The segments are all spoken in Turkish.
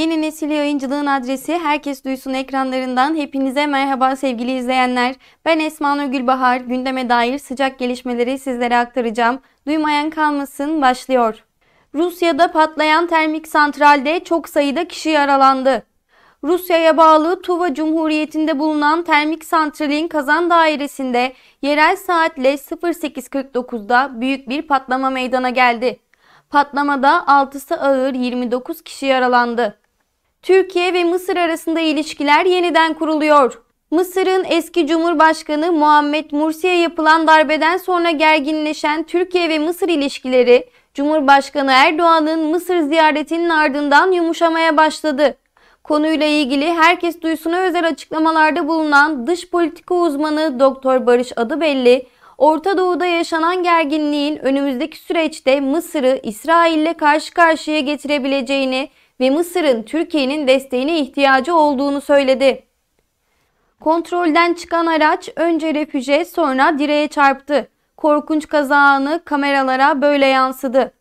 Yeni Nesil Yayıncılığın adresi Herkes Duysun ekranlarından hepinize merhaba sevgili izleyenler. Ben Esma Nurgül Bahar. Gündeme dair sıcak gelişmeleri sizlere aktaracağım. Duymayan kalmasın başlıyor. Rusya'da patlayan termik santralde çok sayıda kişi yaralandı. Rusya'ya bağlı Tuva Cumhuriyeti'nde bulunan termik santralin kazan dairesinde yerel saatle 08.49'da büyük bir patlama meydana geldi. Patlamada 6'sı ağır 29 kişi yaralandı. Türkiye ve Mısır arasında ilişkiler yeniden kuruluyor. Mısır'ın eski Cumhurbaşkanı Muhammed Mursi'ye yapılan darbeden sonra gerginleşen Türkiye ve Mısır ilişkileri, Cumhurbaşkanı Erdoğan'ın Mısır ziyaretinin ardından yumuşamaya başladı. Konuyla ilgili herkes duysuna özel açıklamalarda bulunan dış politika uzmanı Doktor Barış Adıbelli, Orta Doğu'da yaşanan gerginliğin önümüzdeki süreçte Mısır'ı İsrail'le karşı karşıya getirebileceğini ve Mısır'ın Türkiye'nin desteğine ihtiyacı olduğunu söyledi. Kontrolden çıkan araç önce refüje sonra direğe çarptı. Korkunç kazanı kameralara böyle yansıdı.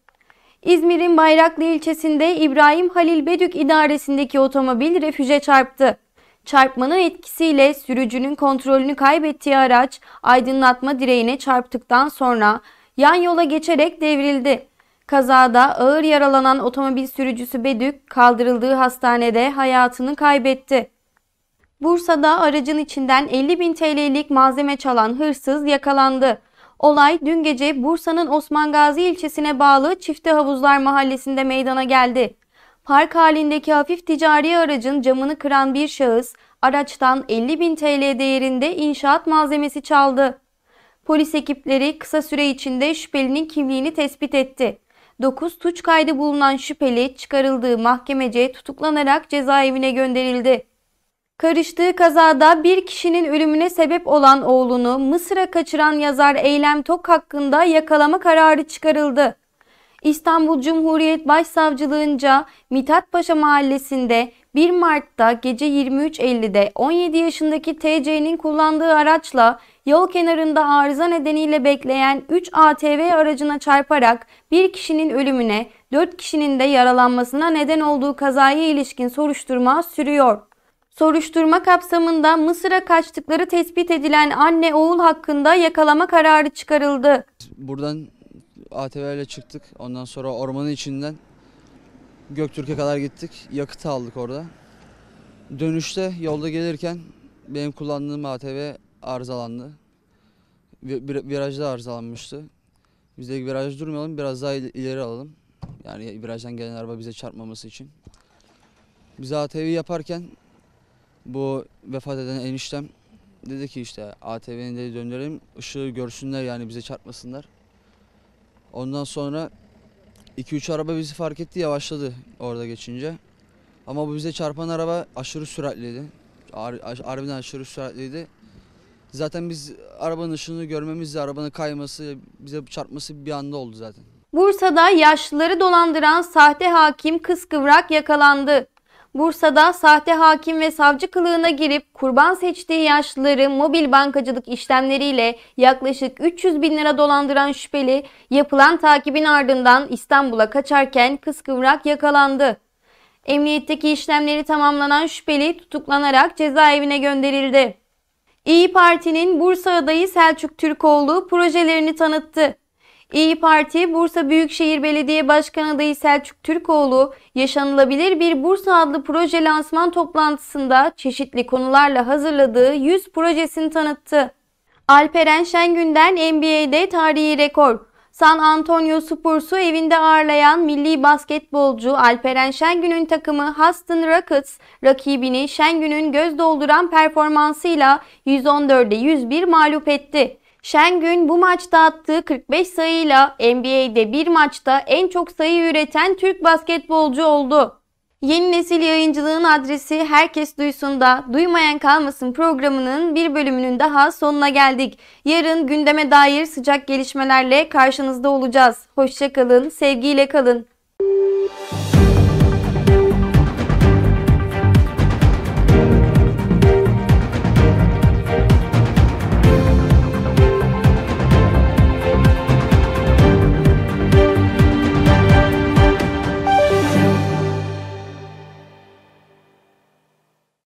İzmir'in Bayraklı ilçesinde İbrahim Halil Bedük idaresindeki otomobil refüje çarptı. Çarpmanın etkisiyle sürücünün kontrolünü kaybettiği araç aydınlatma direğine çarptıktan sonra yan yola geçerek devrildi. Kazada ağır yaralanan otomobil sürücüsü Bedük kaldırıldığı hastanede hayatını kaybetti. Bursa'da aracın içinden 50 bin TL'lik malzeme çalan hırsız yakalandı. Olay dün gece Bursa'nın Osman Gazi ilçesine bağlı Çifte Havuzlar mahallesinde meydana geldi. Park halindeki hafif ticari aracın camını kıran bir şahıs araçtan 50 bin TL değerinde inşaat malzemesi çaldı. Polis ekipleri kısa süre içinde şüphelinin kimliğini tespit etti. 9 tuç kaydı bulunan şüpheli çıkarıldığı mahkemece tutuklanarak cezaevine gönderildi. Karıştığı kazada bir kişinin ölümüne sebep olan oğlunu Mısır'a kaçıran yazar Eylem Tok hakkında yakalama kararı çıkarıldı. İstanbul Cumhuriyet Başsavcılığınca Mithat Paşa Mahallesi'nde 1 Mart'ta gece 23.50'de 17 yaşındaki TC'nin kullandığı araçla yol kenarında arıza nedeniyle bekleyen 3 ATV aracına çarparak bir kişinin ölümüne, 4 kişinin de yaralanmasına neden olduğu kazaya ilişkin soruşturma sürüyor. Soruşturma kapsamında Mısır'a kaçtıkları tespit edilen anne oğul hakkında yakalama kararı çıkarıldı. Buradan ATV ile çıktık. Ondan sonra ormanın içinden Göktürk'e kadar gittik. Yakıt aldık orada. Dönüşte yolda gelirken benim kullandığım ATV arızalandı. Virajda arızalanmıştı. Biz de viraj durmayalım biraz daha ileri alalım. Yani virajdan gelen araba bize çarpmaması için. Biz ATV yaparken bu vefat eden eniştem dedi ki işte ATV'ni de döndürelim ışığı görsünler yani bize çarpmasınlar. Ondan sonra 2-3 araba bizi fark etti yavaşladı orada geçince. Ama bu bize çarpan araba aşırı süratliydi. Harbiden aşırı süratliydi. Zaten biz arabanın ışığını görmemizle arabanın kayması, bize çarpması bir anda oldu zaten. Bursa'da yaşlıları dolandıran sahte hakim kıskıvrak yakalandı. Bursa'da sahte hakim ve savcı kılığına girip kurban seçtiği yaşlıları mobil bankacılık işlemleriyle yaklaşık 300 bin lira dolandıran şüpheli yapılan takibin ardından İstanbul'a kaçarken kıskıvrak yakalandı. Emniyetteki işlemleri tamamlanan şüpheli tutuklanarak cezaevine gönderildi. İyi Parti'nin Bursa adayı Selçuk Türkoğlu projelerini tanıttı. İyi Parti Bursa Büyükşehir Belediye Başkanı adayı Selçuk Türkoğlu, Yaşanılabilir Bir Bursa adlı proje lansman toplantısında çeşitli konularla hazırladığı 100 projesini tanıttı. Alperen Şengün'den NBA'de tarihi rekor, San Antonio Spurs'u evinde ağırlayan milli basketbolcu Alperen Şengün'ün takımı Houston Rockets rakibini Şengün'ün göz dolduran performansıyla 114'e 101 mağlup etti. Şengün bu maçta attığı 45 sayıyla NBA'de bir maçta en çok sayı üreten Türk basketbolcu oldu. Yeni Nesil Yayıncılığın adresi Herkes Duysun da Duymayan Kalmasın programının bir bölümünün daha sonuna geldik. Yarın gündeme dair sıcak gelişmelerle karşınızda olacağız. Hoşçakalın, sevgiyle kalın.